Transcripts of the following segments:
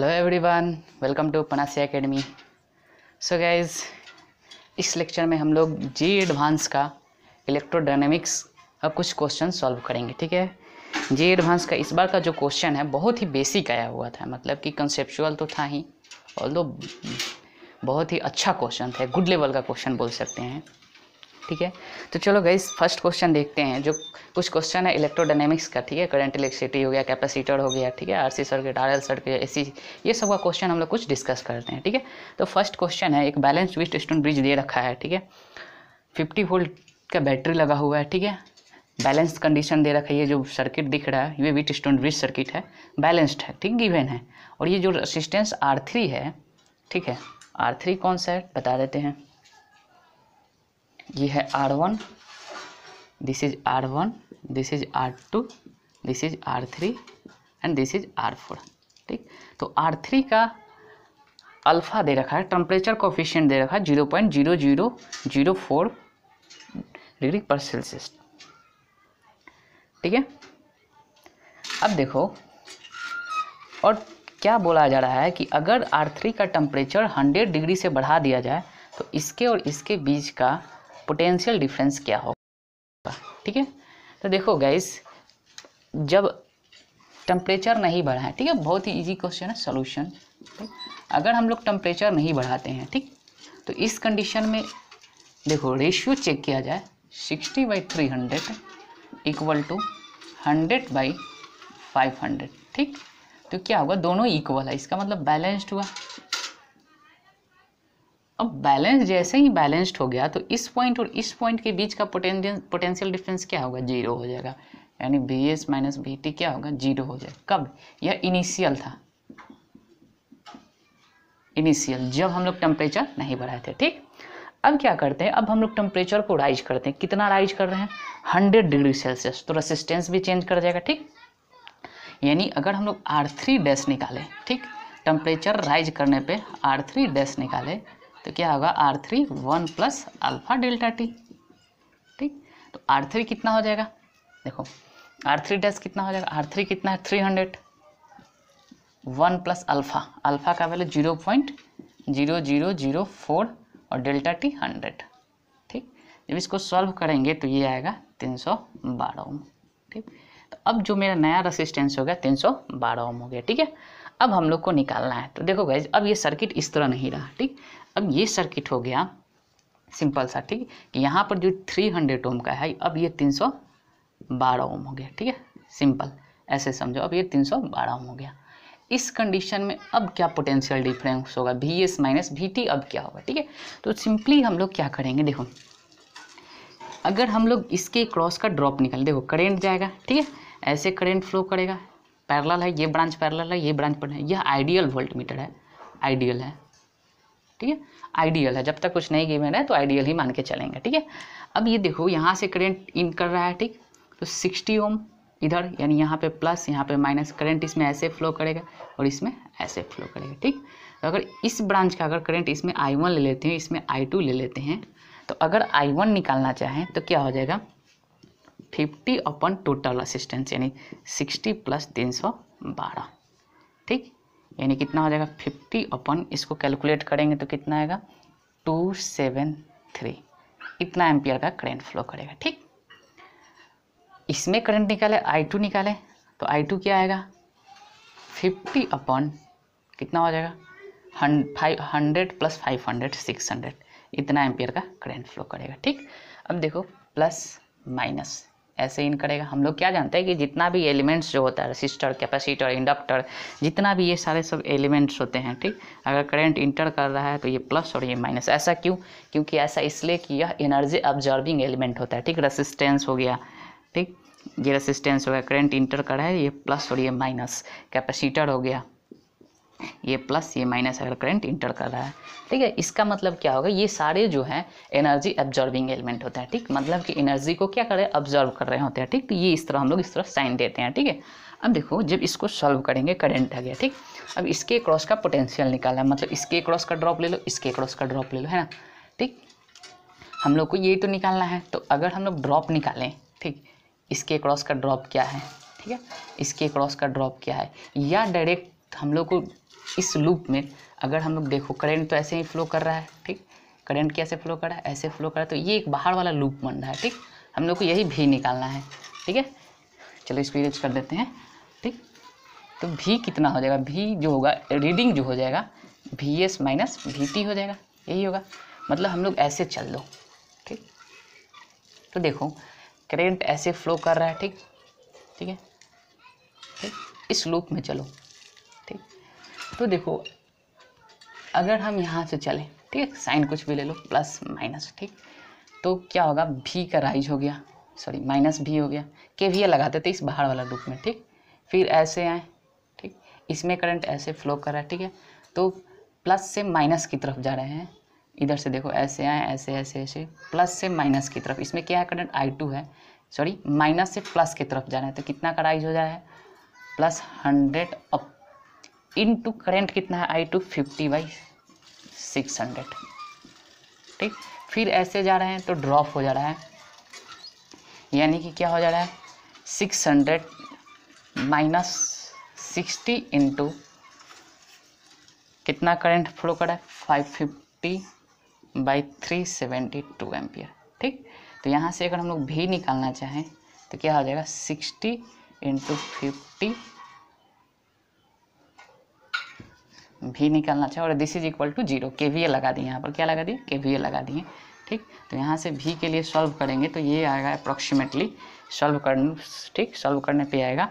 hello everyone welcome to Panacea Academy so guys इस lecture में हम लोग जी एडवांस का इलेक्ट्रोडायनेमिक्स का कुछ क्वेश्चन सॉल्व करेंगे ठीक है जी एडवांस का इस बार का जो क्वेश्चन है बहुत ही बेसिक आया हुआ था मतलब कि कंसेप्चुअल तो था ही ऑल बहुत ही अच्छा क्वेश्चन था गुड लेवल का क्वेश्चन बोल सकते हैं ठीक है तो चलो गई फर्स्ट क्वेश्चन देखते हैं जो कुछ क्वेश्चन है इलेक्ट्रोडायनेमिक्स का ठीक है करंट इलेक्ट्रिसिटी हो गया कैपेसिटर हो गया ठीक है RC circuit R L circuit AC ये सब का क्वेश्चन हम लोग कुछ डिस्कस करते हैं ठीक है तो फर्स्ट क्वेश्चन है एक बैलेंस विस्ट स्टोन ब्रिज दे रखा है ठीक है फिफ्टी वोल्ट का बैटरी लगा हुआ है ठीक है बैलेंस कंडीशन दे रखा है ये जो सर्किट दिख रहा है ये विट स्टोन ब्रिज सर्किट है बैलेंसड है ठीक गिवेन है और ये जो रसिस्टेंस आर थ्री है ठीक है आर थ्री कौन सा है बता देते हैं ये है R one this is R one this is R two this is R three and this is R four ठीक तो आर थ्री का अल्फ़ा दे रखा है टेम्परेचर कोफिशियंट दे रखा है zero point zero zero zero four degree पर सेल्सियस ठीक है अब देखो और क्या बोला जा रहा है कि अगर आर थ्री का टेम्परेचर हंड्रेड डिग्री से बढ़ा दिया जाए तो इसके और इसके बीच का पोटेंशियल डिफरेंस क्या होगा ठीक है तो देखो गाइस जब टेम्परेचर नहीं बढ़ा है ठीक है बहुत ही इजी क्वेश्चन है सोल्यूशन अगर हम लोग टेम्परेचर नहीं बढ़ाते हैं ठीक तो इस कंडीशन में देखो रेशियो चेक किया जाए sixty by three hundred equal to hundred by five hundred ठीक तो क्या होगा दोनों इक्वल है इसका मतलब बैलेंस्ड हुआ अब बैलेंस जैसे ही बैलेंस्ड हो गया तो इस पॉइंट और इस पॉइंट के बीच का पोटेंशियल डिफरेंस क्या होगा जीरो हो जाएगा यानी V S minus V T क्या होगा जीरो हो जाएगा कब यह इनिशियल था इनिशियल जब हम लोग टेम्परेचर नहीं बढ़ाए थे ठीक अब क्या करते हैं अब हम लोग टेम्परेचर को राइज करते हैं कितना राइज कर रहे हैं हंड्रेड डिग्री सेल्सियस तो रेसिस्टेंस भी चेंज कर जाएगा ठीक यानी अगर हम लोग आर थ्री डैश निकालें ठीक टेम्परेचर राइज करने पे आर थ्री डैश निकालें तो क्या होगा R three one plus alpha delta T ठीक तो आर थ्री कितना हो जाएगा देखो आर थ्री डैश कितना हो जाएगा आर थ्री कितना है three hundred one plus alpha alpha का value zero point zero zero zero four और डेल्टा टी हंड्रेड ठीक जब इसको सॉल्व करेंगे तो ये आएगा तीन सौ बारह ओम ठीक तो अब जो मेरा नया रेसिस्टेंस हो गया तीन सौ बारह ओम हो गया ठीक है अब हम लोग को निकालना है तो देखो गाइज अब ये सर्किट इस तरह नहीं रहा ठीक अब ये सर्किट हो गया सिंपल सा ठीक है यहाँ पर जो 300 ओम का है अब ये 312 ओम हो गया ठीक है सिंपल ऐसे समझो अब ये 312 ओम हो गया इस कंडीशन में अब क्या पोटेंशियल डिफरेंस होगा V S minus V T अब क्या होगा ठीक है तो सिंपली हम लोग क्या करेंगे देखो अगर हम लोग इसके क्रॉस का ड्रॉप निकाल देखो करेंट जाएगा ठीक है ऐसे करेंट फ्लो करेगा पैरल है ये ब्रांच पैरल है ये ब्रांच पर है यह आइडियल वोल्ट मीटर है आइडियल है ठीक है आइडियल है जब तक कुछ नहीं गिवन है तो आइडियल ही मान के चलेंगे ठीक है अब ये देखो यहाँ से करेंट इन कर रहा है ठीक तो सिक्सटी ओम इधर यानी यहाँ पे प्लस यहाँ पे माइनस करंट इसमें ऐसे फ्लो करेगा और इसमें ऐसे फ्लो करेगा ठीक तो अगर इस ब्रांच का अगर करंट इसमें आई वन ले लेते हैं इसमें आई टू ले लेते हैं तो अगर आई वन निकालना चाहें तो क्या हो जाएगा फिफ्टी अपन टोटल असिस्टेंस यानी सिक्सटी प्लस तीन सौ बारह ठीक यानी कितना हो जाएगा फिफ्टी अपन इसको कैलकुलेट करेंगे तो कितना आएगा टू सेवन थ्री इतना एम्पियर का करंट फ्लो करेगा ठीक इसमें करंट निकाले आई टू निकाले तो आई टू क्या आएगा फिफ्टी अपन कितना हो जाएगा five hundred plus five hundred six hundred इतना एम्पियर का करंट फ्लो करेगा ठीक अब देखो प्लस माइनस ऐसे इन करेगा हम लोग क्या जानते हैं कि जितना भी एलिमेंट्स जो होता है रेसिस्टर कैपेसिटर इंडक्टर जितना भी ये सारे सब एलिमेंट्स होते हैं ठीक अगर करंट इंटर कर रहा है तो ये प्लस और ये माइनस ऐसा क्यों क्योंकि ऐसा इसलिए कि यह एनर्जी अब्जॉर्बिंग एलिमेंट होता है ठीक रसिस्टेंस हो गया ठीक ये रसिस्टेंस हो गया करेंट इंटर कर रहा है ये प्लस और ये माइनस कैपेसिटर हो गया ये प्लस ये माइनस अगर करंट इंटर कर रहा है ठीक है इसका मतलब क्या होगा ये सारे जो हैं एनर्जी एब्जॉर्बिंग एलिमेंट होते हैं ठीक मतलब कि एनर्जी को क्या कर रहे हैं ऑब्जॉर्व कर रहे होते हैं ठीक तो ये इस तरह हम लोग इस तरह साइन देते हैं ठीक है अब देखो जब इसको सॉल्व करेंगे करंट आ गया ठीक अब इसके क्रॉस का पोटेंशियल निकाला मतलब इसके क्रॉस का ड्रॉप ले लो इसके क्रॉस का ड्रॉप ले लो है ना ठीक हम लोग को ये तो निकालना है तो अगर हम लोग ड्रॉप निकालें ठीक इसके क्रॉस का ड्रॉप क्या है ठीक है इसके क्रॉस का ड्रॉप क्या है या डायरेक्ट हम लोग को इस लूप में अगर हम लोग देखो करेंट तो ऐसे ही फ्लो कर रहा है ठीक करेंट कैसे फ्लो कर रहा है ऐसे फ्लो कर रहा है तो ये एक बाहर वाला लूप बन रहा है ठीक हम लोग को यही भी निकालना है ठीक है चलो इसको यूज कर देते हैं ठीक तो भी कितना हो जाएगा भी जो होगा रीडिंग जो हो जाएगा भी एस माइनस भी टी हो जाएगा यही होगा मतलब हम लोग ऐसे चल दो ठीक तो देखो करेंट ऐसे फ्लो कर रहा है ठीक ठीक है ठीक इस लूप में चलो ठीक तो देखो अगर हम यहाँ से चलें ठीक है साइन कुछ भी ले लो प्लस माइनस ठीक तो क्या होगा भी का राइज हो गया सॉरी माइनस भी हो गया के भी लगाते थे इस बाहर वाला रूप में ठीक फिर ऐसे आए ठीक इसमें करंट ऐसे फ्लो कर रहा है ठीक है तो प्लस से माइनस की तरफ जा रहे हैं इधर से देखो ऐसे आए ऐसे ऐसे ऐसे प्लस से माइनस की तरफ इसमें क्या है करंट आई टू है सॉरी माइनस से प्लस की तरफ जा रहे हैं तो कितना का राइज हो जाए plus hundred up into current कितना है I two fifty by six hundred ठीक फिर ऐसे जा रहे हैं तो ड्रॉप हो जा रहा है यानी कि क्या हो जा रहा है six hundred minus sixty into कितना करंट फ्लो कर रहा है five fifty by three seventy two ampere ठीक तो यहाँ से अगर हम लोग भी निकालना चाहें तो क्या हो जाएगा सिक्सटी इंटू फिफ्टी भी निकालना चाहिए और this is equal to zero के वी ए लगा दिए यहाँ पर क्या लगा दिए के वी ए लगा दिए ठीक तो यहाँ से भी के लिए सॉल्व करेंगे तो ये आएगा अप्रॉक्सीमेटली सॉल्व कर ठीक सॉल्व करने पे आएगा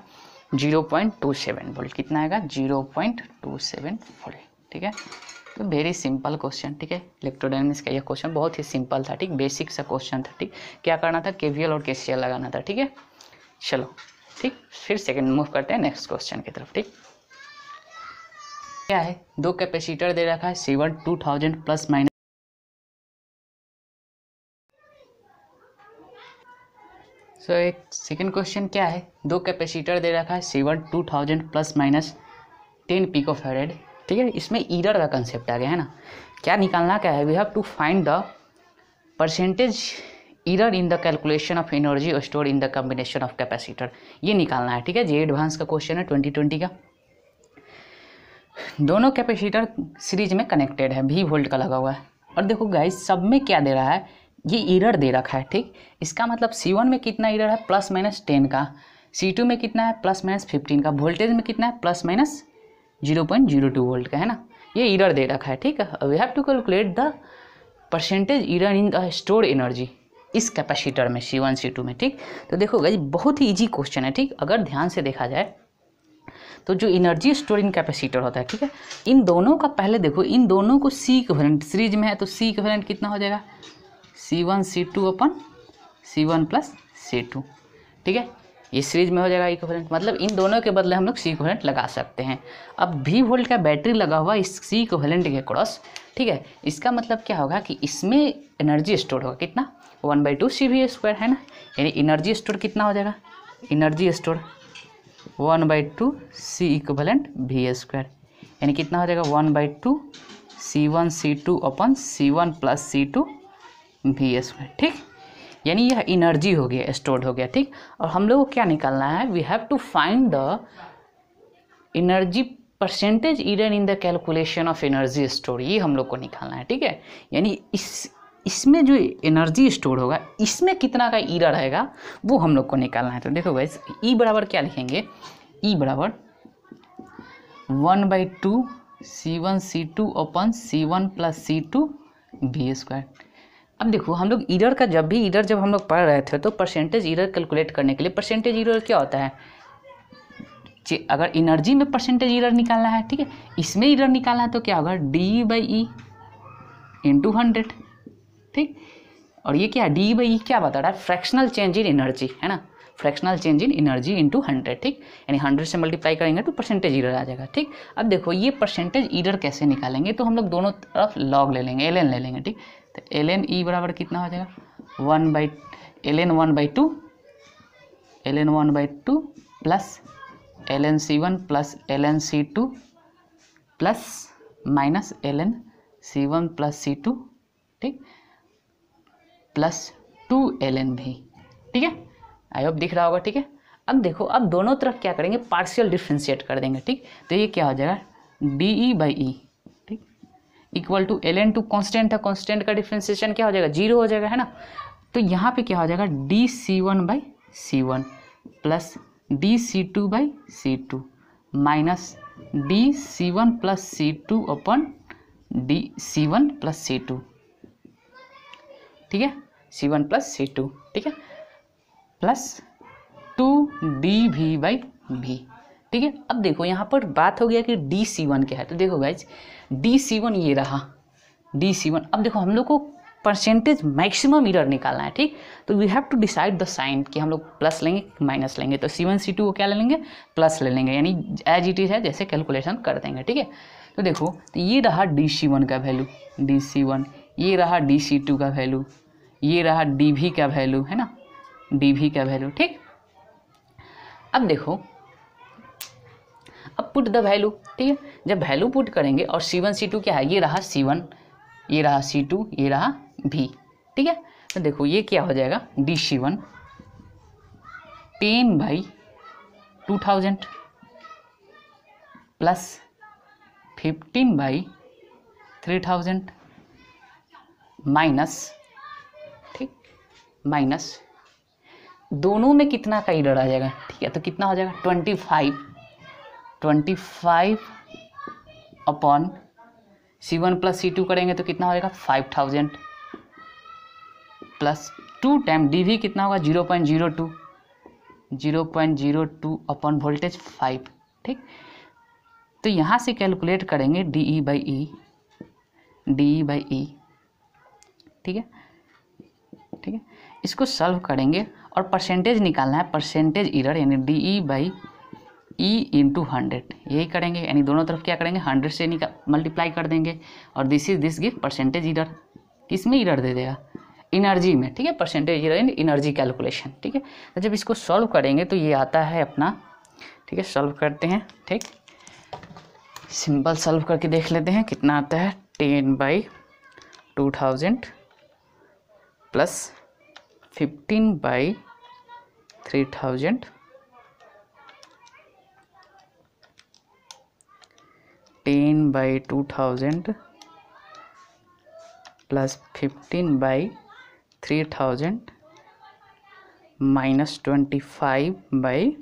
zero point two seven volt कितना आएगा zero point two seven volt ठीक है तो वेरी सिंपल क्वेश्चन ठीक है इलेक्ट्रोडाइनमिक्स का यह क्वेश्चन बहुत ही सिंपल था ठीक बेसिक सा क्वेश्चन था ठीक क्या करना था एल और एल लगाना था ठीक है चलो ठीक फिर सेकेंड मूव करते हैं नेक्स्ट क्वेश्चन की तरफ ठीक क्या है दो कैपेसिटर दे रखा है C one two thousand plus minus so एक सेकेंड क्वेश्चन क्या है दो कैपेसिटर दे रखा है C one two thousand plus minus ten pico farad ठीक है इसमें ईरर का कंसेप्ट आ गया है ना क्या निकालना क्या है we have to find the percentage error in the calculation of energy store in the combination of capacitor ये निकालना है ठीक है जे एडवांस का क्वेश्चन है ट्वेंटी ट्वेंटी का दोनों कैपेसिटर सीरीज में कनेक्टेड है भी वोल्ट का लगा हुआ है और देखो गाइस सब में क्या दे रहा है ये इरर दे रखा है ठीक इसका मतलब सी वन में कितना इरर है प्लस माइनस टेन का सी टू में कितना है प्लस माइनस फिफ्टीन का वोल्टेज में कितना है plus minus zero point zero two volt का है ना ये इरर दे रखा है ठीक है we have to calculate the percentage error in the store energy इस कैपेसिटर में सी वन सी टू में ठीक तो देखो गई बहुत ही ईजी क्वेश्चन है ठीक अगर ध्यान से देखा जाए तो जो एनर्जी स्टोर इन कैपेसिटर होता है ठीक है इन दोनों का पहले देखो इन दोनों को सी इक्वेलेंट सीरीज में है तो सी इक्वेलेंट कितना हो जाएगा C one C two upon C one plus C two ठीक है ये सीरीज में हो जाएगा इक्वेलेंट मतलब इन दोनों के बदले हम लोग सी इक्वेलेंट लगा सकते हैं अब वी वोल्ट का बैटरी लगा हुआ इस सी इक्वेलेंट के क्रॉस ठीक है इसका मतलब क्या होगा कि इसमें एनर्जी स्टोर होगा कितना one by two C V square है ना यानी एनर्जी स्टोर कितना हो जाएगा energy store one by two C equivalent V square यानी कितना हो जाएगा one by two C one C two upon C one plus C two V square ठीक यानी यह इनर्जी हो गया स्टोर्ड हो गया ठीक और हम लोग को क्या निकालना है we have to find the energy percentage इडन in the calculation of energy store ये हम लोग को निकालना है ठीक है यानी इस इसमें जो एनर्जी स्टोर होगा इसमें कितना का ईरा e रहेगा वो हम लोग को निकालना है तो देखो गैस ई e बराबर क्या लिखेंगे ई e बराबर one by two C one C two upon C one plus C two V square अब देखो हम लोग ईरर का जब भी ईरर जब हम लोग पढ़ रहे थे तो परसेंटेज ईरर कैलकुलेट करने के लिए परसेंटेज ईरर क्या होता है अगर एनर्जी में परसेंटेज ईरर निकालना है ठीक है इसमें ईरर निकालना है तो क्या होगा D by E into hundred ठीक और ये क्या डी बाई e क्या बता रहा है फ्रैक्शनल चेंज इन एनर्जी है ना fractional change in energy into hundred ठीक यानी हंड्रेड से मल्टीप्लाई करेंगे तो परसेंटेज ईडर आ जाएगा ठीक अब देखो ये परसेंटेज ईडर कैसे निकालेंगे तो हम लोग दोनों तरफ लॉग ले लेंगे एल एन ले लेंगे ठीक तो एल एन ई बराबर कितना हो जाएगा one by L N one by two L N one by two plus L N C one plus L N C two plus minus L N C one plus C two ठीक plus two L N भी ठीक है I hope दिख रहा होगा ठीक है अब देखो अब दोनों तरफ क्या करेंगे पार्शियल डिफ्रेंशिएट कर देंगे ठीक तो ये क्या हो जाएगा डी ई बाई ई ठीक equal to L N two constant है कॉन्स्टेंट का डिफ्रेंशिएशन क्या हो जाएगा जीरो हो जाएगा है ना तो यहाँ पे क्या हो जाएगा D C one by C one plus D C two by C two minus D C one plus C two upon D C one plus C two ठीक है C one plus C two ठीक है plus two D V by V ठीक है अब देखो यहाँ पर बात हो गया कि डी सी वन क्या है तो देखो गाइज डी सी वन ये रहा डी सी वन अब देखो हम लोग को परसेंटेज मैक्सिमम इरर निकालना है ठीक तो we have to decide the sign कि हम लोग प्लस लेंगे माइनस लेंगे तो सी वन सी टू को क्या ले लेंगे प्लस ले लेंगे यानी एज इट इज़ है जैसे कैलकुलेशन कर देंगे ठीक है तो देखो तो ये रहा डी सी वन का वैल्यू डी सी वन ये रहा डी सी टू का वैल्यू ये रहा डी भी का वैल्यू है ना डी भी का वैल्यू ठीक अब देखो अब पुट द वैल्यू ठीक है जब वैल्यू पुट करेंगे और सी वन सी टू क्या है ये रहा सी वन ये रहा सी टू ये रहा भी ठीक है तो देखो ये क्या हो जाएगा D C one ten by two thousand plus fifteen by three thousand minus minus दोनों में कितना का ईडर आ जाएगा ठीक है तो कितना हो जाएगा twenty five twenty five upon C one plus C two करेंगे तो कितना हो जाएगा five thousand plus two time D V कितना होगा zero point zero two zero point zero two upon voltage five ठीक तो यहाँ से कैलकुलेट करेंगे D E by E D E by E ठीक है इसको सॉल्व करेंगे और परसेंटेज निकालना है परसेंटेज इरर यानी D E by E into hundred यही करेंगे यानी दोनों तरफ क्या करेंगे हंड्रेड से निकाल मल्टीप्लाई कर देंगे और this is this give percentage error किस में इरर दे देगा इनर्जी में ठीक है percentage error in energy calculation ठीक है तो जब इसको सॉल्व करेंगे तो ये आता है अपना ठीक है सॉल्व करते हैं ठीक सिंपल सॉल्व करके देख लेते हैं कितना आता है ten by two thousand plus fifteen by three thousand ten by two thousand plus fifteen by three thousand minus twenty five by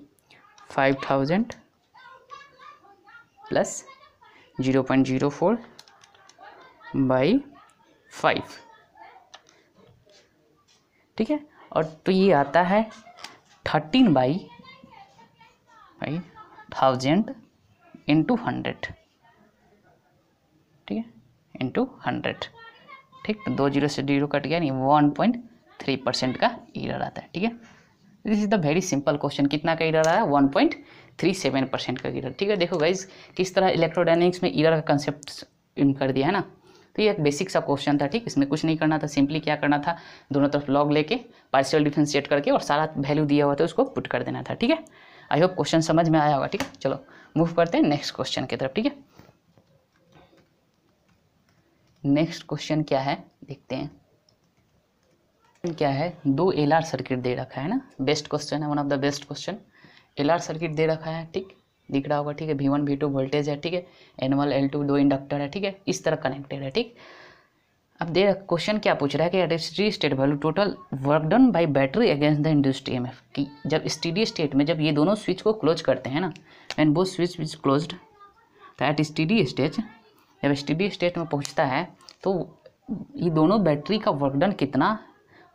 five thousand plus zero point zero four by five ठीक है और तो ये आता है thirteen by by thousand into hundred ठीक है into hundred ठीक तो दो जीरो से जीरो कट गया नहीं वन पॉइंट थ्री परसेंट का ईरर आता है ठीक है this is the very simple question कितना का ईरर आया one point three seven percent का ईरर ठीक है देखो गाइज किस तरह इलेक्ट्रोडाइनिक्स में ईरर का कंसेप्ट इन कर दिया है ना तो ये एक बेसिक सा क्वेश्चन था ठीक इसमें कुछ नहीं करना था सिंपली क्या करना था दोनों तरफ लॉग लेके पार्शियल डिफ्रेंशिएट करके और सारा वैल्यू दिया हुआ था उसको पुट कर देना था ठीक है आई होप क्वेश्चन समझ में आया होगा ठीक है चलो मूव करते हैं नेक्स्ट क्वेश्चन की तरफ ठीक है नेक्स्ट क्वेश्चन क्या है देखते हैं क्या है दो एल आर सर्किट दे रखा है ना बेस्ट क्वेश्चन है one of the best question L R circuit दे रखा है ठीक दिख रहा होगा ठीक है V one V two voltage है ठीक है एनवल एल टू दो इंडक्टर है ठीक है इस तरह कनेक्टेड है ठीक अब दे क्वेश्चन क्या पूछ रहा है कि at steady state value total work done by battery against the induced M F कि जब स्टडी स्टेट में जब ये दोनों स्विच को क्लोज करते हैं ना एंड वो स्विच विच क्लोज तो एट स्टडी स्टेज जब स्टडी स्टेट में पहुँचता है तो ये दोनों बैटरी का वर्क डन कितना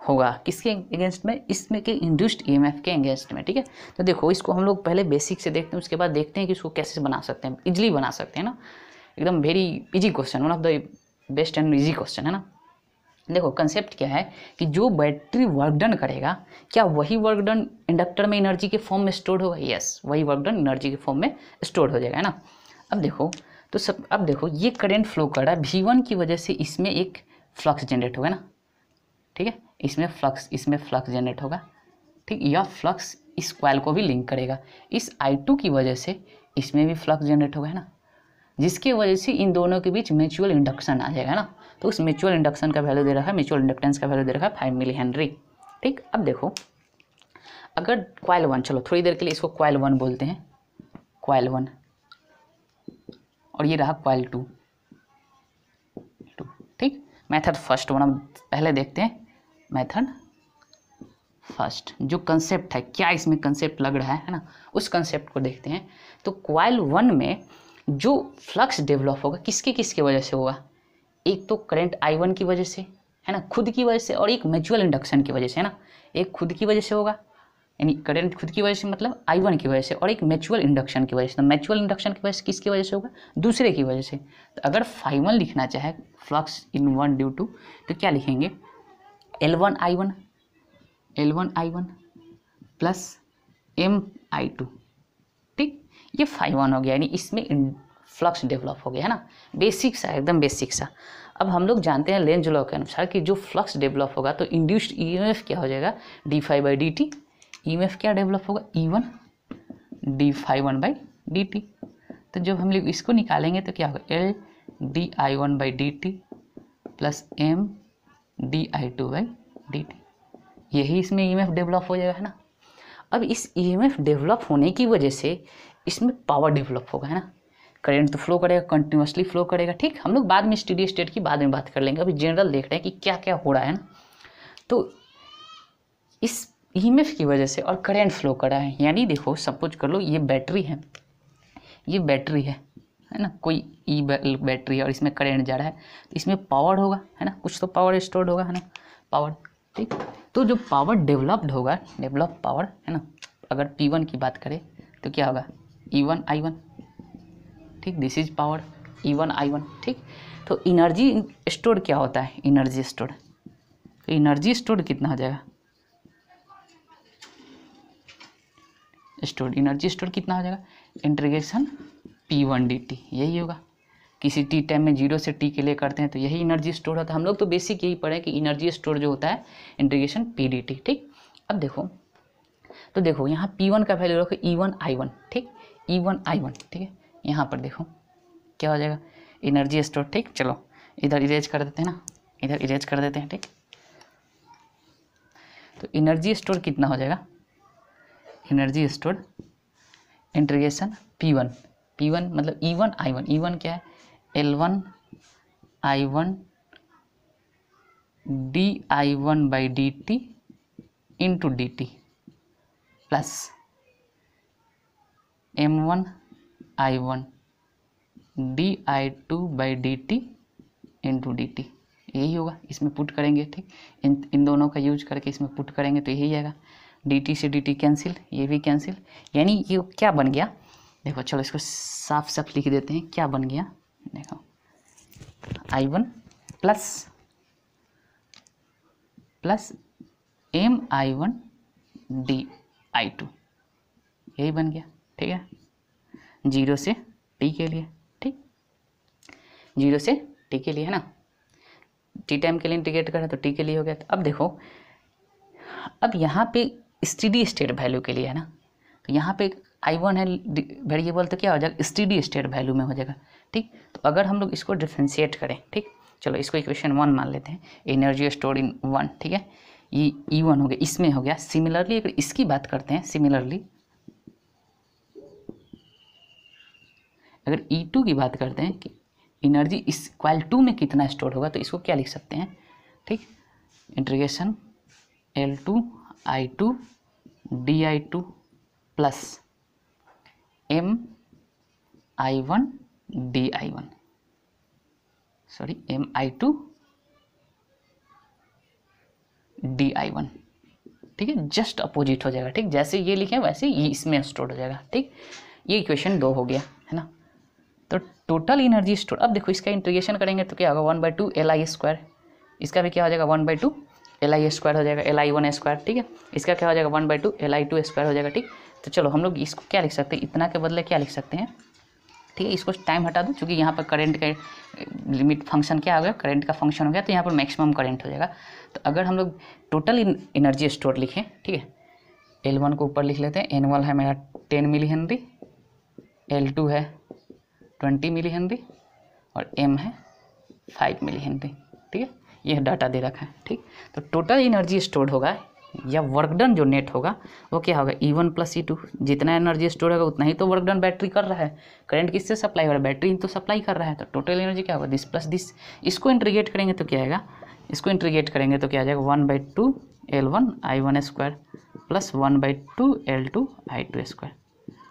होगा किसके अगेंस्ट में इसमें के इंड्यूस्ड ई के अगेंस्ट में ठीक है तो देखो इसको हम लोग पहले बेसिक से देखते हैं उसके बाद देखते हैं कि इसको कैसे बना सकते हैं इजिली बना सकते हैं ना एकदम very easy question one of the best and easy question है ना देखो कंसेप्ट क्या है कि जो बैटरी वर्क डन करेगा क्या वही वर्क डन इंडक्टर में एनर्जी के फॉर्म में स्टोर होगा यस वही वर्क डन एनर्जी के फॉर्म में स्टोर हो जाएगा है ना अब देखो तो सब अब देखो ये करेंट फ्लो कर रहा है वी की वजह से इसमें एक फ्लक्स जनरेट होगा ना ठीक है इसमें फ्लक्स इसमें फ्लक्स जनरेट होगा ठीक यह फ्लक्स इस क्वाइल को भी लिंक करेगा इस आई टू की वजह से इसमें भी फ्लक्स जनरेट होगा है ना जिसके वजह से इन दोनों के बीच म्यूचुअल इंडक्शन आ जाएगा ना तो उस म्यूचुअल इंडक्शन का वैल्यू दे रखा है म्यूचुअल इंडक्टेंस का वैल्यू दे रखा है फाइव मिली हेनरी ठीक अब देखो अगर क्वाइल वन चलो थोड़ी देर के लिए इसको क्वाइल वन बोलते हैं क्वाइल वन और ये रहा क्वाइल टू ठीक मैथड फर्स्ट वन अब पहले देखते हैं मेथड फर्स्ट जो कंसेप्ट है क्या इसमें कंसेप्ट लग रहा है है ना उस कंसेप्ट को देखते हैं तो क्वाइल वन में जो फ्लक्स डेवलप होगा किसके किसके वजह से होगा एक तो करंट आई वन की वजह से है ना खुद की वजह से और एक म्यूचुअल इंडक्शन की वजह से है ना एक खुद की वजह से होगा यानी करंट खुद की वजह से मतलब आई वन की वजह से और एक म्यूचुअल इंडक्शन की वजह से तो म्यूचुअल इंडक्शन की वजह से किसकी वजह से होगा दूसरे की वजह से तो अगर फाइमल लिखना चाहे flux in one due to तो क्या लिखेंगे L one I one L one I one plus M I two ठीक ये फाइव वन हो गया यानी इसमें फ्लक्स डेवलप हो गया है ना बेसिक सा एकदम बेसिक सा अब हम लोग जानते हैं लेंज लॉ के अनुसार कि जो फ्लक्स डेवलप होगा तो इंड्यूस्ड एफ e क्या हो जाएगा D five by D T E क्या डेवलप होगा E one D five one by D T तो जब हम लोग इसको निकालेंगे तो क्या होगा L D I one by D T plus M D I two by D T यही इसमें ई एम एफ डेवलप हो जाएगा है ना अब इस ई एम एफ डेवलप होने की वजह से इसमें पावर डेवलप होगा है ना करेंट तो फ्लो करेगा कंटिन्यूसली फ्लो करेगा ठीक हम लोग बाद में स्टडी स्टेट की बाद में बात कर लेंगे अभी जनरल देख रहे हैं कि क्या क्या हो रहा है ना तो इस ई e की वजह से और करेंट फ्लो कर रहा है यानी देखो सपोज कर लो ये बैटरी है ये बैटरी है है ना कोई ई e बैटरी है और इसमें करेंट जा रहा है तो इसमें पावर होगा है ना कुछ तो पावर स्टोर्ड होगा है ना पावर ठीक तो जो पावर डेवलप्ड होगा डेवलप पावर है ना अगर पी वन की बात करें तो क्या होगा ई वन आई वन ठीक this is power E one I one ठीक तो इनर्जी स्टोर क्या होता है इनर्जी स्टोर तो इनर्जी स्टोर कितना हो जाएगा स्टोर इनर्जी स्टोर कितना हो जाएगा integration T one D T यही होगा किसी टी टाइम में जीरो से टी के लिए करते हैं तो यही एनर्जी स्टोर होता है हम लोग तो बेसिक यही पढ़े कि एनर्जी स्टोर जो होता है इंटीग्रेशन पी डी टी ठीक अब देखो तो देखो यहाँ पी वन का वैल्यू रखो ई वन आई वन ठीक ई वन आई वन ठीक है यहाँ पर देखो क्या हो जाएगा एनर्जी स्टोर ठीक चलो इधर इरेज कर देते हैं ना इधर इरेज कर देते हैं ठीक तो एनर्जी स्टोर कितना हो जाएगा energy store integration P one P one मतलब E one I one E one क्या है L one I one D I one by D T into D T plus M one I one D I two by D T into D T यही होगा इसमें put करेंगे ठीक इन इन दोनों का use करके इसमें पुट करेंगे तो यही आएगा डी टी से डी टी कैंसिल ये भी कैंसिल यानी ये क्या बन गया देखो चलो इसको साफ साफ लिख देते हैं क्या बन गया देखो I one plus plus M I one D I two यही बन गया ठीक है जीरो से टी के लिए ठीक जीरो से टी के लिए है ना टी टाइम के लिए इंटीग्रेट करा तो टी के लिए हो गया अब देखो अब यहाँ पे स्टडी स्टेट वैल्यू के लिए है ना तो यहाँ पे आई वन है वेरिएबल तो क्या हो जाएगा स्टडी स्टेट वैल्यू में हो जाएगा ठीक तो अगर हम लोग इसको डिफ्रेंशिएट करें ठीक चलो इसको इक्वेशन वन मान लेते हैं एनर्जी स्टोर इन वन ठीक है ये ई e वन हो गया इसमें हो गया सिमिलरली अगर इसकी बात करते हैं सिमिलरली अगर ई e टू की बात करते हैं कि एनर्जी इस क्वाल टू में कितना स्टोर होगा तो इसको क्या लिख सकते हैं ठीक integration L two I two D I two plus M I one D I one sorry M I two D I one ठीक है जस्ट अपोजिट हो जाएगा ठीक जैसे ये लिखे वैसे ये इसमें स्टोर हो जाएगा ठीक ये इक्वेशन दो हो गया है ना तो टोटल एनर्जी स्टोर अब देखो इसका इंटीग्रेशन करेंगे तो क्या होगा one by two L I square इसका भी क्या हो जाएगा one by two L I square हो जाएगा एल आई वन स्क्वायर ठीक है इसका क्या हो जाएगा one by two L I two square हो जाएगा ठीक तो चलो हम लोग इसको क्या लिख सकते हैं इतना के बदले क्या लिख सकते हैं ठीक है इसको टाइम हटा दूँ चूँकि यहाँ पर करंट का लिमिट फंक्शन क्या हो गया करंट का फंक्शन हो गया तो यहाँ पर मैक्सिमम करंट हो जाएगा तो अगर हम लोग टोटल एनर्जी स्टोर लिखें ठीक है एल वन को ऊपर लिख लेते हैं एन वन है मेरा ten milli henry L two है ट्वेंटी मिली हेनरी और एम है फाइव मिली हेनरी ठीक है यह डाटा दे रखा है ठीक तो टोटल एनर्जी स्टोर्ड होगा या वर्क डन जो नेट होगा वो क्या होगा E one plus E two जितना एनर्जी स्टोर होगा उतना ही तो वर्क डन बैटरी कर रहा है करंट किससे सप्लाई हो रहा है बैटरी तो सप्लाई कर रहा है तो टोटल एनर्जी क्या होगा दिस प्लस दिस इसको इंट्रीगेट करेंगे तो क्या आएगा इसको इंट्रीगेट करेंगे तो क्या आ जाएगा one by two L one I one square plus one by two L two I two square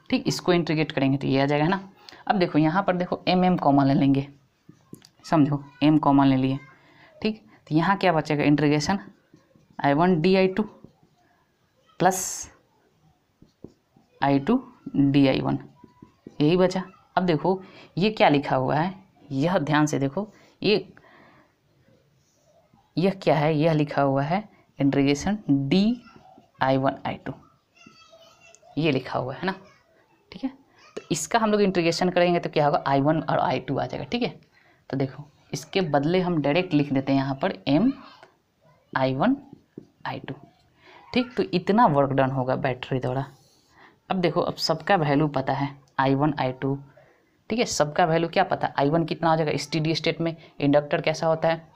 ठीक इसको इंट्रीगेट करेंगे तो ये आ जाएगा है ना अब देखो यहाँ पर देखो एम एम कॉमन ले लेंगे समझो एम कॉमन ले लिए ठीक तो यहाँ क्या बचेगा integration I one D I two plus I two D I one यही बचा अब देखो ये क्या लिखा हुआ है यह ध्यान से देखो ये यह क्या है यह लिखा हुआ है integration D I one I two ये लिखा हुआ है ना ठीक है तो इसका हम लोग इंटीग्रेशन करेंगे तो क्या होगा आई वन और आई टू आ जाएगा ठीक है तो देखो इसके बदले हम डायरेक्ट लिख देते हैं यहाँ पर M I one I two ठीक तो इतना वर्क डन होगा बैटरी द्वारा अब देखो अब सबका वैल्यू पता है आई वन आई टू ठीक है सबका वैल्यू क्या पता है आई वन कितना हो जाएगा स्टीडी स्टेट में इंडक्टर कैसा होता है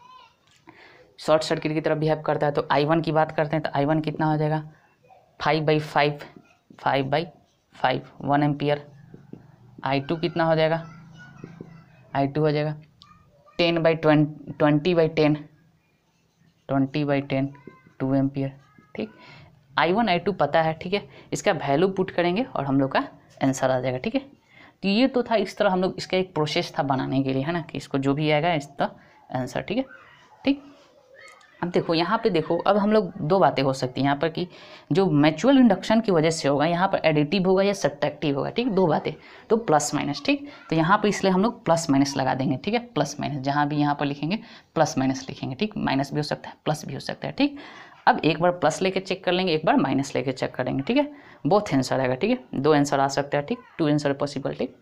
शॉर्ट सर्किट की तरफ बिहेव करता है तो आई वन की बात करते हैं तो आई वन कितना हो जाएगा five by five five by five one ampere I two कितना हो जाएगा आई टू हो जाएगा ten by twenty by ten twenty by ten two ampere ठीक आई वन आई टू पता है ठीक है इसका वैल्यू पुट करेंगे और हम लोग का आंसर आ जाएगा ठीक है तो ये तो था इस तरह हम लोग इसका एक प्रोसेस था बनाने के लिए है ना कि इसको जो भी आएगा इसका आंसर ठीक है ठीक अब देखो यहाँ पे देखो अब हम लोग दो बातें हो सकती हैं यहाँ पर कि जो मैचुअल इंडक्शन की वजह से होगा यहाँ पर एडिटिव होगा या सब्ट्रैक्टिव होगा ठीक दो बातें तो प्लस माइनस ठीक तो यहाँ पर इसलिए हम लोग प्लस माइनस लगा देंगे ठीक है प्लस माइनस जहाँ भी यहाँ पर लिखेंगे प्लस माइनस लिखेंगे ठीक माइनस भी हो सकता है प्लस भी हो सकता है ठीक अब एक बार प्लस लेके चेक कर लेंगे एक बार माइनस लेके चेक करेंगे ठीक है बहुत आंसर आएगा ठीक है दो आंसर आ सकता है ठीक टू आंसर पॉसिबल ठीक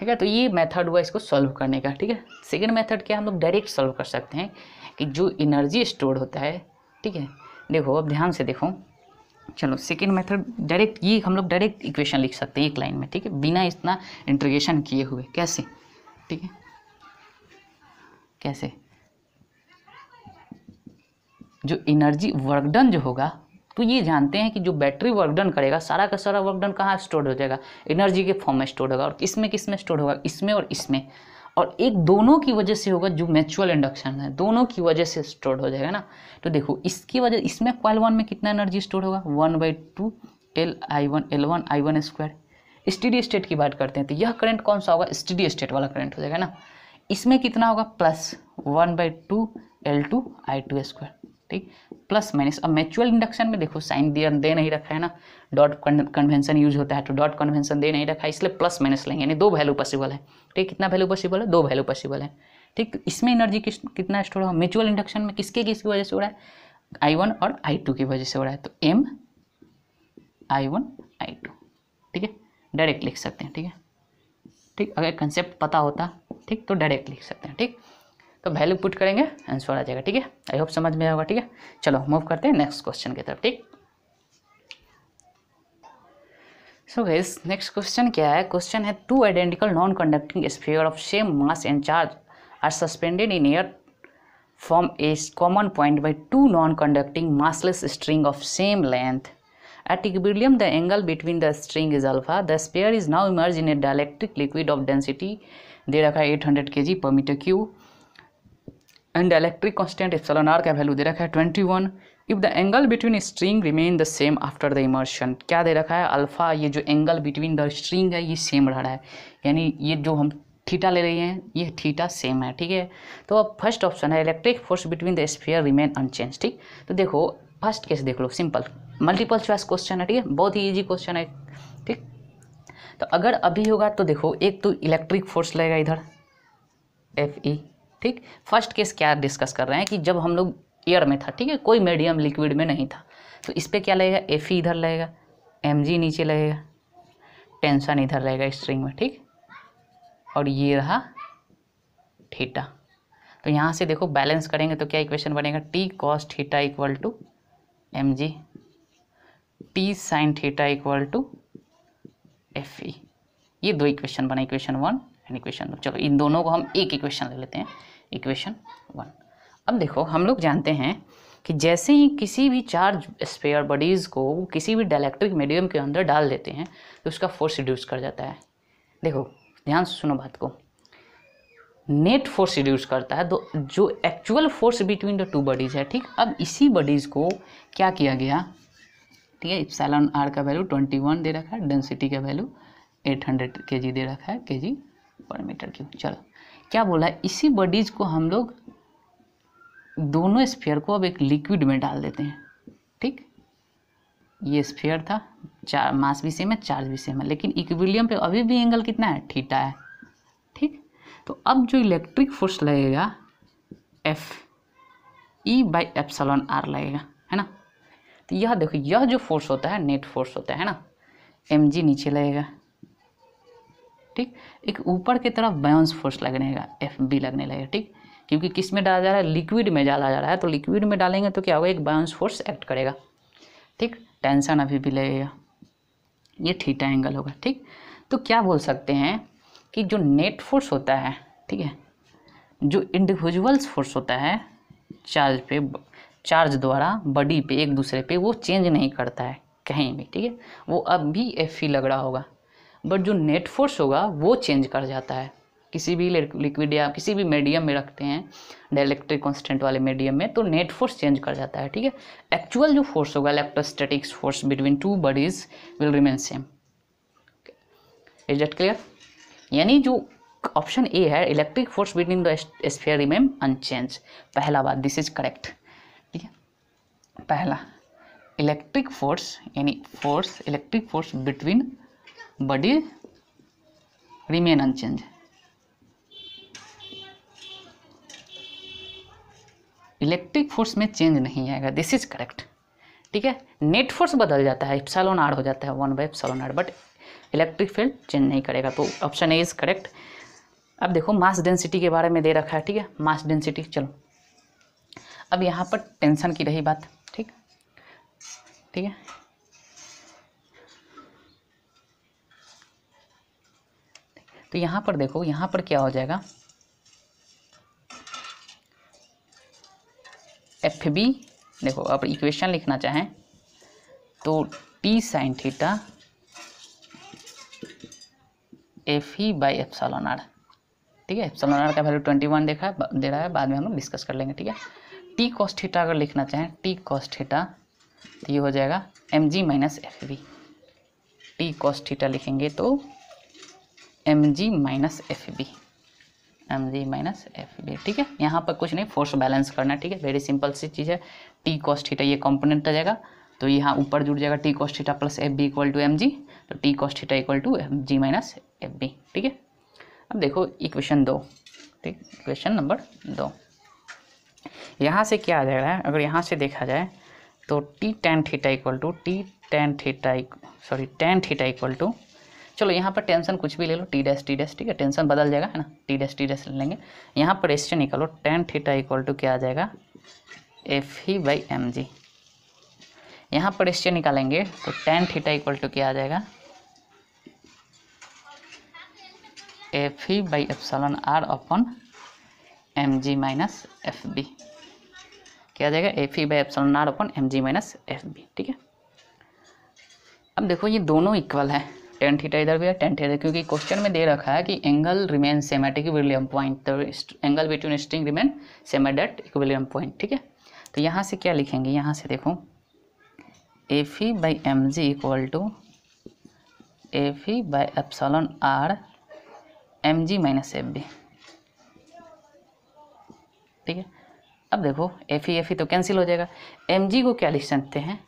ठीक है तो ये मेथड हुआ इसको सॉल्व करने का ठीक है सेकेंड मेथड क्या हम लोग डायरेक्ट सॉल्व कर सकते हैं कि जो एनर्जी स्टोर होता है ठीक है देखो अब ध्यान से देखो चलो सेकेंड मेथड डायरेक्ट ये हम लोग डायरेक्ट इक्वेशन लिख सकते हैं एक लाइन में ठीक है बिना इतना इंट्रोगेशन किए हुए कैसे ठीक है कैसे जो एनर्जी वर्कडन जो होगा तो ये जानते हैं कि जो बैटरी वर्कडन करेगा सारा का सारा वर्कडन कहाँ स्टोर हो जाएगा एनर्जी के फॉर्म में स्टोर होगा और किसमें किसमें स्टोर होगा इसमें और इसमें और एक दोनों की वजह से होगा जो म्यूचुअल इंडक्शन है दोनों की वजह से स्टोर हो जाएगा ना तो देखो इसकी वजह इसमें क्वाल वन में कितना एनर्जी स्टोर होगा one by two L I one L one I one square steady state की बात करते हैं तो यह करंट कौन सा होगा स्टडी स्टेट वाला करंट हो जाएगा ना इसमें कितना होगा plus one by two L two I two square ठीक प्लस माइनस अब म्यूचुअल इंडक्शन में देखो साइन दिया दे नहीं रखा है ना डॉट कन्वेंशन यूज होता है तो डॉट कन्वेंशन दे नहीं रखा है इसलिए प्लस माइनस लेंगे यानी दो वैल्यू पॉसिबल है ठीक कितना वैल्यू पॉसिबल है दो वैल्यू पॉसिबल है ठीक इसमें एनर्जी किस कितना स्टोर हो म्यूचुअल इंडक्शन में किसके किसकी वजह से हो रहा है आई वन और आई टू की वजह से हो रहा है तो M I one I two ठीक है डायरेक्ट लिख सकते हैं ठीक है ठीक अगर कंसेप्ट पता होता ठीक तो डायरेक्ट लिख सकते हैं ठीक तो वैल्यू पुट करेंगे आंसर आ जाएगा ठीक है आई होप समझ में आएगा ठीक है चलो मूव करते हैं नेक्स्ट क्वेश्चन की तरफ ठीक सो गाइस नेक्स्ट क्वेश्चन क्या है क्वेश्चन है two identical non conducting sphere of same mass and charge are suspended in air from a common point by two non conducting massless string of same length at equilibrium the angle between the string is alpha the sphere is now immerse in a dielectric liquid of density दे रखा है at hundred K ji per metre cube and electric constant epsilon R का value दे रखा है twenty one if the angle between string remain the same after the immersion क्या दे रखा है अल्फा ये जो एंगल बिटवीन द स्ट्रिंग है ये सेम रह रहा है यानी ये जो हम थीटा ले रही हैं ये थीटा सेम है ठीक है तो अब फर्स्ट ऑप्शन है electric force between the sphere remain unchanged ठीक तो देखो फर्स्ट केस देख लो सिंपल मल्टीपल चॉइस क्वेश्चन है ठीक है बहुत ही ईजी क्वेश्चन है ठीक तो अगर अभी होगा तो देखो एक तो इलेक्ट्रिक फोर्स लगेगा इधर एफ ई ठीक फर्स्ट केस क्या डिस्कस कर रहे हैं कि जब हम लोग एयर में था ठीक है कोई मीडियम लिक्विड में नहीं था तो इस पर क्या लगेगा एफ ई इधर लगेगा एम जी नीचे लगेगा टेंशन इधर रहेगा स्ट्रिंग में ठीक और ये रहा थीटा तो यहाँ से देखो बैलेंस करेंगे तो क्या इक्वेशन बनेगा T cos theta equal to M G T sine theta equal to F E ये दो इक्वेशन बने इक्वेशन वन एंड इक्वेशन दो चलो इन दोनों को हम एक इक्वेशन ले लेते हैं इक्वेशन वन अब देखो हम लोग जानते हैं कि जैसे ही किसी भी चार्ज स्पेयर बॉडीज़ को किसी भी डायलैक्ट्रिक मीडियम के अंदर डाल देते हैं तो उसका फोर्स रिड्यूस कर जाता है देखो ध्यान से सुनो बात को नेट फोर्स रिड्यूस करता है तो जो actual force between the two bodies है ठीक अब इसी बॉडीज़ को क्या किया गया ठीक है सैलन आर का वैल्यू ट्वेंटी वन दे रखा है डेंसिटी का वैल्यू एट हंड्रेड के जी दे रखा है के जी पर मीटर क्यूब चलो क्या बोला इसी बॉडीज को हम लोग दोनों स्फेयर को अब एक लिक्विड में डाल देते हैं ठीक ये स्फेयर था चार मास भी सेम है चार्ज भी सेम है लेकिन इक्विलियम पे अभी भी एंगल कितना है ठीटा है ठीक तो अब जो इलेक्ट्रिक फोर्स लगेगा F E by epsilon R लगेगा है ना तो यह देखो यह जो फोर्स होता है नेट फोर्स होता है ना एम जी नीचे लगेगा ठीक एक ऊपर की तरफ बैंस फोर्स लगनेगा एफ बी लगने लगेगा ठीक क्योंकि किस में डाला जा रहा है लिक्विड में डाला जा रहा है तो लिक्विड में डालेंगे तो क्या होगा एक बायंस फोर्स एक्ट करेगा ठीक टेंशन अभी भी लगेगा ये थीटा एंगल होगा ठीक तो क्या बोल सकते हैं कि जो नेट फोर्स होता है ठीक है जो इंडिविजुअल्स फोर्स होता है चार्ज पे चार्ज द्वारा बॉडी पे एक दूसरे पे वो चेंज नहीं करता है कहीं भी ठीक है वो अब भी एफ e लग रहा होगा बट जो नेट फोर्स होगा वो चेंज कर जाता है किसी भी लिक्विड या किसी भी मीडियम में रखते हैं डायलैक्ट्रिक कॉन्स्टेंट वाले मीडियम में तो नेट फोर्स चेंज कर जाता है ठीक है एक्चुअल जो फोर्स होगा electrostatics force between two bodies will remain same is that clear यानी जो ऑप्शन ए है electric force between the sphere remain unchanged पहला बात दिस इज करेक्ट ठीक है पहला इलेक्ट्रिक फोर्स यानी force electric force between body remain unchanged electric force में चेंज नहीं आएगा दिस इज करेक्ट ठीक है नेट फोर्स बदल जाता है इप्सालोन आर हो जाता है one by epsilon R but electric field change नहीं करेगा तो ऑप्शन ए इज करेक्ट अब देखो मास डेंसिटी के बारे में दे रखा है ठीक है मास डेंसिटी चलो अब यहाँ पर टेंशन की रही बात ठीक ठीक है तो यहाँ पर देखो यहाँ पर क्या हो जाएगा एफ बी देखो आप इक्वेशन लिखना चाहें तो T sine theta F E by F R ठीक है एफ आर का वैल्यू ट्वेंटी वन देखा दे रहा है बाद में हम लोग डिस्कस कर लेंगे ठीक है टी कॉस थीटा अगर लिखना चाहें टी कॉस थीटा तो ये हो जाएगा M G minus F B T cos theta लिखेंगे तो M G minus F B M G minus F B ठीक है यहाँ पर कुछ नहीं फोर्स बैलेंस करना है ठीक है वेरी सिंपल सी चीज़ है टी कॉस्ट थीटा ये कॉम्पोनेंट आ जाएगा तो यहाँ ऊपर जुड़ जाएगा T cos theta plus F B equal to M G तो T cos theta equal to M G minus F B ठीक है अब देखो इक्वेशन दो ठीक इक्वेशन नंबर दो यहाँ से क्या आ जाएगा अगर यहाँ से देखा जाए तो T tan theta equal to T tan theta sorry tan theta equal to चलो यहाँ पर टेंशन कुछ भी ले लो टी डैस टी डैस ठीक है टेंशन बदल जाएगा है ना टी डैस टी डैस ले लेंगे यहाँ पर रेशियो निकालो टेन थीटा इक्वल टू क्या आ जाएगा F E by M G यहाँ पर रेशियो निकालेंगे तो टेन थीटा इक्वल टू क्या आ जाएगा F E by epsilon R upon M G minus F B क्या आ जाएगा F E by epsilon R upon M G minus F B ठीक है अब देखो ये दोनों इक्वल है टेन थीटा इधर भी है टेन थीटा क्योंकि क्वेश्चन में दे रखा है कि angle remain same at equilibrium point angle between string remain same at that equilibrium point ठीक है तो यहाँ से क्या लिखेंगे यहाँ से देखो F E by M G equal to F E by epsilon R M G minus F B ठीक है अब देखो एफ ई एफ ई तो कैंसिल हो जाएगा एम जी को क्या लिख सकते हैं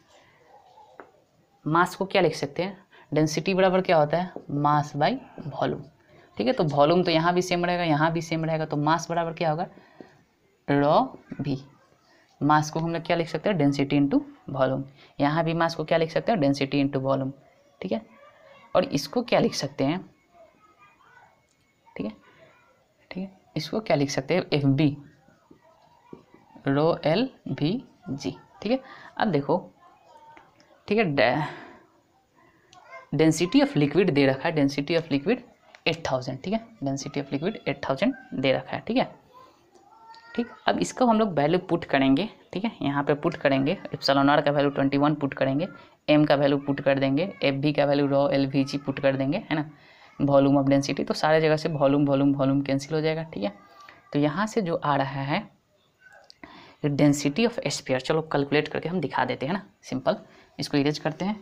मास को क्या लिख सकते हैं डेंसिटी बराबर क्या होता है मास बाई वॉल्यूम ठीक है तो वॉल्यूम तो यहाँ भी सेम रहेगा यहाँ भी सेम रहेगा तो मास बराबर क्या होगा रॉ भी मास को हम लोग क्या लिख सकते हैं डेंसिटी इंटू वॉल्यूम यहाँ भी मास को क्या लिख सकते हैं डेंसिटी इंटू वॉल्यूम ठीक है और इसको क्या लिख सकते हैं ठीक है ठीक है इसको क्या लिख सकते हैं एफ बी रो एल भी जी ठीक है अब देखो ठीक है डेंसिटी ऑफ लिक्विड दे रखा है density of liquid at thousand ठीक है density of liquid at thousand दे रखा है ठीक है ठीक अब इसको हम लोग वैल्यू पुट करेंगे ठीक है यहाँ पे पुट करेंगे एप्सलॉनर का वैल्यू ट्वेंटी वन पुट करेंगे एम का वैल्यू पुट कर देंगे एफ बी का value rho L V G put कर देंगे है ना वॉल्यूम ऑफ डेंसिटी तो सारे जगह से वॉल्यूम वॉल्यूम वॉल्यूम कैंसिल हो जाएगा ठीक है तो यहाँ से जो आ रहा है डेंसिटी ऑफ स्पेयर चलो कैलकुलेट करके हम दिखा देते हैं ना सिंपल इसको इरेज करते हैं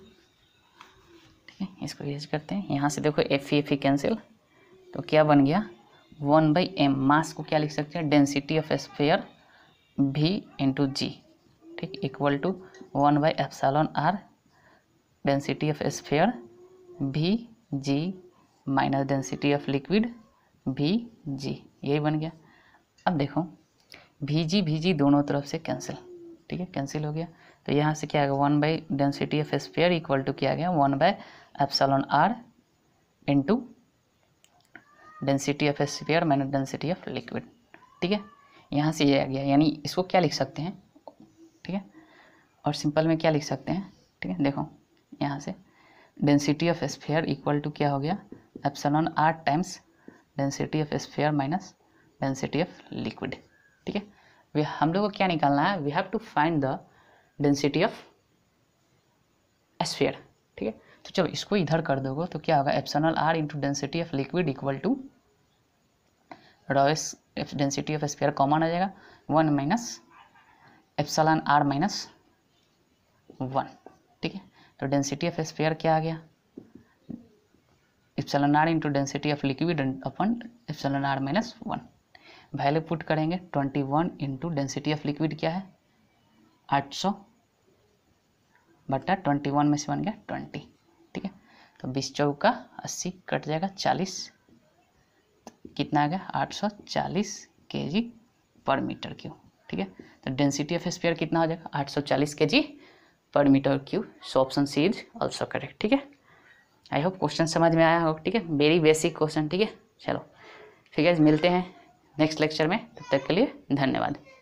इसको यूज करते हैं यहाँ से देखो F E F E cancel तो क्या बन गया वन बाई एम मास को क्या लिख सकते हैं डेंसिटी ऑफ स्फेयर भी इंटू जी ठीक equal to one by F epsilon R density of sphere भी G minus density of liquid भी जी यही बन गया अब देखो भी जी भी जी दोनों तरफ से कैंसिल ठीक है कैंसिल हो गया तो यहाँ से क्या आ गया one by density of sphere equal to क्या आ गया one by epsilon R to density of A minus density of liquid ठीक है यहाँ से ये आ गया यानी इसको क्या लिख सकते हैं ठीक है और सिंपल में क्या लिख सकते हैं ठीक है देखो यहाँ से density of sphere equal to क्या हो गया epsilon R times density of sphere minus density of liquid ठीक है हम लोग को क्या निकालना है we have to find the density of sphere ठीक है तो चलो इसको इधर कर दोगे तो क्या होगा epsilon r into density of liquid equal to रॉयस डेंसिटी ऑफ स्पेयर कॉमन आ जाएगा one minus epsilon r minus one ठीक है तो डेंसिटी ऑफ स्पेयर क्या आ गया epsilon r into density of liquid अपन epsilon r minus one value put करेंगे twenty one into density of liquid क्या है आठ सौ बट्टा ट्वेंटी वन में से बन गया ट्वेंटी ठीक है तो बीस चौका अस्सी कट जाएगा चालीस तो कितना आ गया आठ सौ चालीस के जी पर मीटर क्यू ठीक है तो डेंसिटी ऑफ स्पेयर कितना हो जाएगा आठ सौ चालीस k ji per metre cube so option C is also correct ठीक है आई होप क्वेश्चन समझ में आया होगा ठीक है वेरी बेसिक क्वेश्चन ठीक है चलो ठीक है मिलते हैं नेक्स्ट लेक्चर में तब तक के लिए धन्यवाद